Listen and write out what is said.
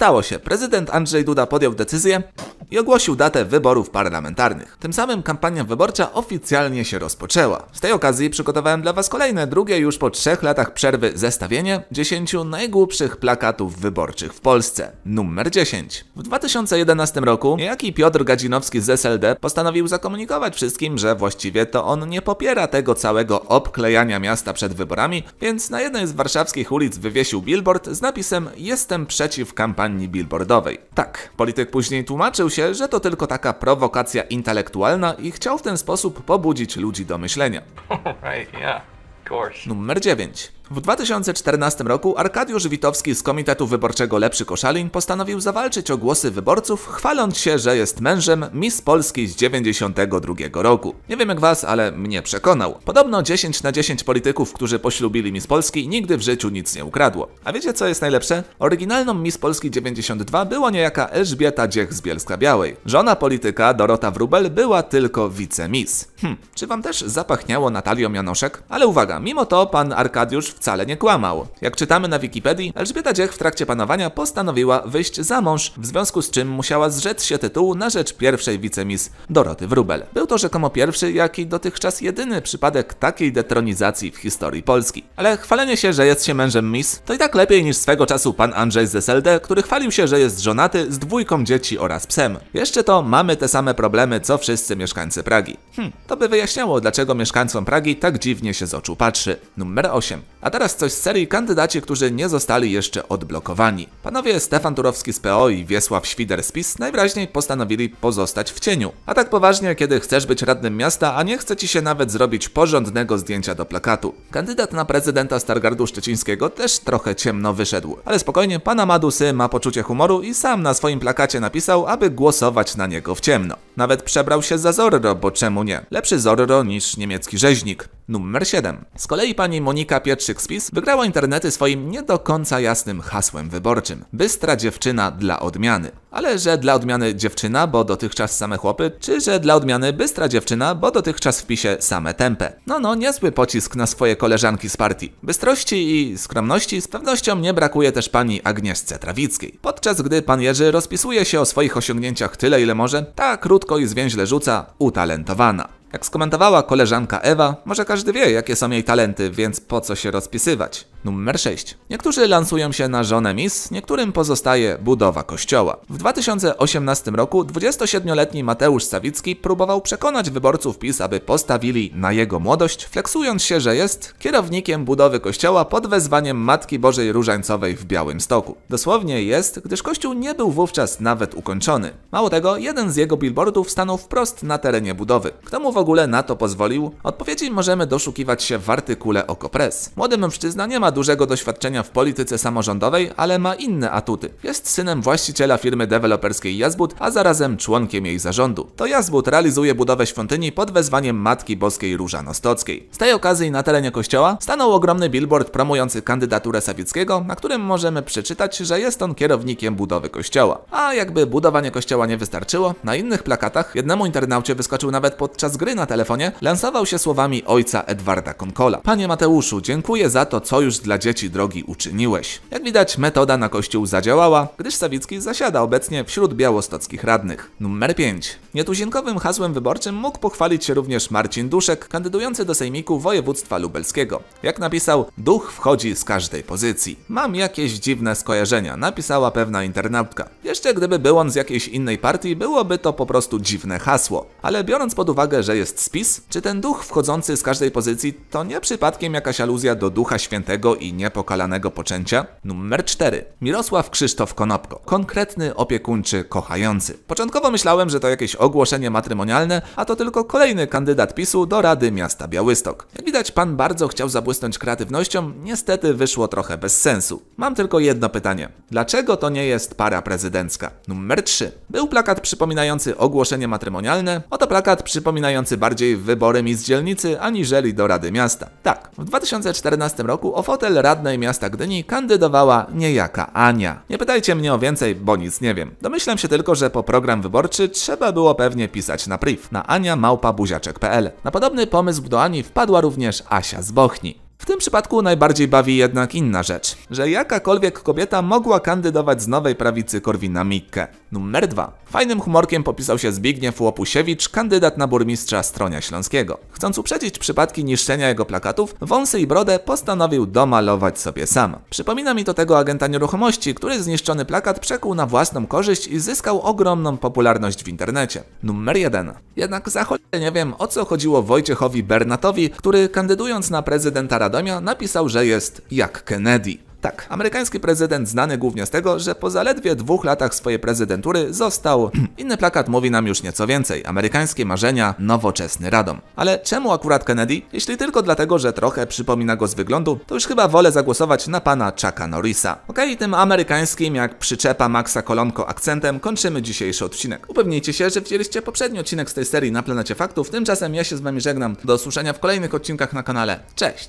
Stało się. Prezydent Andrzej Duda podjął decyzję i ogłosił datę wyborów parlamentarnych. Tym samym kampania wyborcza oficjalnie się rozpoczęła. Z tej okazji przygotowałem dla Was kolejne, drugie już po trzech latach przerwy zestawienie 10 najgłupszych plakatów wyborczych w Polsce. Numer 10. W 2011 roku niejaki Piotr Gadzinowski z SLD postanowił zakomunikować wszystkim, że właściwie to on nie popiera tego całego obklejania miasta przed wyborami, więc na jednej z warszawskich ulic wywiesił billboard z napisem Jestem przeciw kampanii kampanii billboardowej. Tak, polityk później tłumaczył się, że to tylko taka prowokacja intelektualna i chciał w ten sposób pobudzić ludzi do myślenia. Numer 9. W 2014 roku Arkadiusz Witowski z Komitetu Wyborczego Lepszy Koszalin postanowił zawalczyć o głosy wyborców, chwaląc się, że jest mężem Miss Polski z 92 roku. Nie wiem jak was, ale mnie przekonał. Podobno 10 na 10 polityków, którzy poślubili Miss Polski, nigdy w życiu nic nie ukradło. A wiecie co jest najlepsze? Oryginalną Miss Polski 92 była niejaka Elżbieta Dziech z Bielska Białej. Żona polityka Dorota Wrubel była tylko wicemis. Hm, czy wam też zapachniało Natalią Janoszek? Ale uwaga, mimo to pan Arkadiusz wcale nie kłamał. Jak czytamy na Wikipedii, Elżbieta Dziech w trakcie panowania postanowiła wyjść za mąż, w związku z czym musiała zrzec się tytułu na rzecz pierwszej wicemis Doroty Wrubel. Był to rzekomo pierwszy, jak i dotychczas jedyny przypadek takiej detronizacji w historii Polski. Ale chwalenie się, że jest się mężem mis, to i tak lepiej niż swego czasu pan Andrzej z SLD, który chwalił się, że jest żonaty z dwójką dzieci oraz psem. Jeszcze to mamy te same problemy, co wszyscy mieszkańcy Pragi. Hm, to by wyjaśniało, dlaczego mieszkańcom Pragi tak dziwnie się z oczu patrzy. Numer 8. A teraz coś z serii kandydaci, którzy nie zostali jeszcze odblokowani. Panowie Stefan Turowski z PO i Wiesław Świder z PiS najwyraźniej postanowili pozostać w cieniu. A tak poważnie, kiedy chcesz być radnym miasta, a nie chce ci się nawet zrobić porządnego zdjęcia do plakatu. Kandydat na prezydenta Stargardu Szczecińskiego też trochę ciemno wyszedł. Ale spokojnie, pana Madusy ma poczucie humoru i sam na swoim plakacie napisał, aby głosować na niego w ciemno. Nawet przebrał się za Zorro, bo czemu nie? Lepszy Zorro niż niemiecki rzeźnik. Numer 7. Z kolei pani Monika Pietrzy Sixpiece wygrała internety swoim nie do końca jasnym hasłem wyborczym. Bystra dziewczyna dla odmiany. Ale że dla odmiany dziewczyna, bo dotychczas same chłopy, czy że dla odmiany bystra dziewczyna, bo dotychczas w pisie same tempę. No no, niezły pocisk na swoje koleżanki z partii. Bystrości i skromności z pewnością nie brakuje też pani Agnieszce Trawickiej. Podczas gdy pan Jerzy rozpisuje się o swoich osiągnięciach tyle ile może, ta krótko i zwięźle rzuca utalentowana. Jak skomentowała koleżanka Ewa, może każdy wie, jakie są jej talenty, więc po co się rozpisywać. Numer 6. Niektórzy lansują się na żonę Miss, niektórym pozostaje budowa kościoła. W 2018 roku 27-letni Mateusz Sawicki próbował przekonać wyborców PiS, aby postawili na jego młodość, fleksując się, że jest kierownikiem budowy kościoła pod wezwaniem Matki Bożej Różańcowej w Białym Stoku. Dosłownie jest, gdyż kościół nie był wówczas nawet ukończony. Mało tego, jeden z jego billboardów stanął wprost na terenie budowy. Kto mu w ogóle na to pozwolił? Odpowiedzi możemy doszukiwać się w artykule o Młody mężczyzna nie ma dużego doświadczenia w polityce samorządowej, ale ma inne atuty. Jest synem właściciela firmy deweloperskiej Jazbut, a zarazem członkiem jej zarządu. To Jazbut realizuje budowę świątyni pod wezwaniem Matki Boskiej Róża Nostockiej. Z tej okazji na terenie kościoła stanął ogromny billboard promujący kandydaturę Sawickiego, na którym możemy przeczytać, że jest on kierownikiem budowy kościoła. A jakby budowanie kościoła nie wystarczyło, na innych plakatach jednemu internaucie wyskoczył nawet podczas gry na telefonie, lansował się słowami ojca Edwarda Konkola. Panie Mateuszu, dziękuję za to, co już dla dzieci drogi uczyniłeś. Jak widać, metoda na kościół zadziałała, gdyż Sawicki zasiada obecnie wśród białostockich radnych. Numer 5. Nietuzinkowym hasłem wyborczym mógł pochwalić się również Marcin Duszek, kandydujący do sejmiku województwa lubelskiego. Jak napisał, duch wchodzi z każdej pozycji. Mam jakieś dziwne skojarzenia, napisała pewna internautka. Jeszcze gdyby był on z jakiejś innej partii, byłoby to po prostu dziwne hasło. Ale biorąc pod uwagę, że jest spis, czy ten duch wchodzący z każdej pozycji to nie przypadkiem jakaś aluzja do ducha świętego i niepokalanego poczęcia. Numer 4. Mirosław Krzysztof Konopko. Konkretny, opiekuńczy, kochający. Początkowo myślałem, że to jakieś ogłoszenie matrymonialne, a to tylko kolejny kandydat PiSu do Rady Miasta Białystok. Jak widać, pan bardzo chciał zabłysnąć kreatywnością, niestety wyszło trochę bez sensu. Mam tylko jedno pytanie. Dlaczego to nie jest para prezydencka? Numer 3. Był plakat przypominający ogłoszenie matrymonialne, oto plakat przypominający bardziej wybory mi z dzielnicy, aniżeli do Rady Miasta. Tak, w 2014 roku OFOT fotel radnej miasta Gdyni kandydowała niejaka Ania. Nie pytajcie mnie o więcej, bo nic nie wiem. Domyślam się tylko, że po program wyborczy trzeba było pewnie pisać na priv na aniamałpabuziaczek.pl. Na podobny pomysł do Ani wpadła również Asia z Bochni. W tym przypadku najbardziej bawi jednak inna rzecz, że jakakolwiek kobieta mogła kandydować z nowej prawicy Korwina Mikke. Numer 2. Fajnym humorkiem popisał się Zbigniew Łopusiewicz, kandydat na burmistrza Stronia Śląskiego. Chcąc uprzedzić przypadki niszczenia jego plakatów, wąsy i brodę postanowił domalować sobie sam. Przypomina mi to tego agenta nieruchomości, który zniszczony plakat przekuł na własną korzyść i zyskał ogromną popularność w internecie. Numer 1. Jednak za nie wiem o co chodziło Wojciechowi Bernatowi, który kandydując na prezydenta Radomia napisał, że jest jak Kennedy. Tak, amerykański prezydent znany głównie z tego, że po zaledwie dwóch latach swojej prezydentury został... Inny plakat mówi nam już nieco więcej. Amerykańskie marzenia, nowoczesny Radom. Ale czemu akurat Kennedy? Jeśli tylko dlatego, że trochę przypomina go z wyglądu, to już chyba wolę zagłosować na pana Chucka Norrisa. Okej, okay, tym amerykańskim, jak przyczepa Maxa Kolonko akcentem, kończymy dzisiejszy odcinek. Upewnijcie się, że widzieliście poprzedni odcinek z tej serii na Planecie Faktów. Tymczasem ja się z wami żegnam. Do usłyszenia w kolejnych odcinkach na kanale. Cześć!